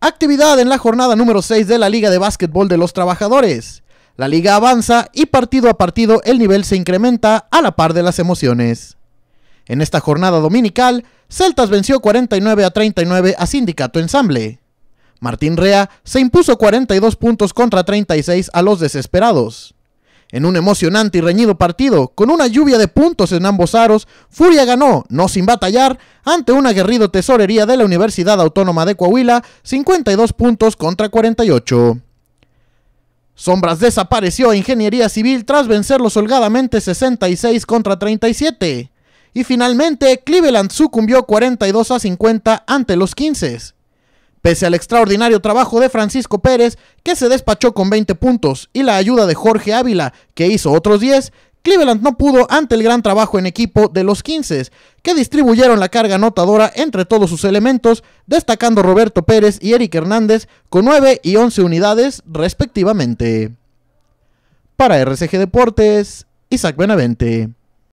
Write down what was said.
Actividad en la jornada número 6 de la Liga de Básquetbol de los Trabajadores. La liga avanza y partido a partido el nivel se incrementa a la par de las emociones. En esta jornada dominical, Celtas venció 49 a 39 a Sindicato Ensamble. Martín Rea se impuso 42 puntos contra 36 a los desesperados. En un emocionante y reñido partido, con una lluvia de puntos en ambos aros, Furia ganó, no sin batallar, ante un aguerrido tesorería de la Universidad Autónoma de Coahuila, 52 puntos contra 48. Sombras desapareció a Ingeniería Civil tras vencerlos holgadamente 66 contra 37. Y finalmente, Cleveland sucumbió 42 a 50 ante los 15. Pese al extraordinario trabajo de Francisco Pérez, que se despachó con 20 puntos, y la ayuda de Jorge Ávila, que hizo otros 10, Cleveland no pudo ante el gran trabajo en equipo de los 15, que distribuyeron la carga anotadora entre todos sus elementos, destacando Roberto Pérez y Eric Hernández con 9 y 11 unidades respectivamente. Para RCG Deportes, Isaac Benavente.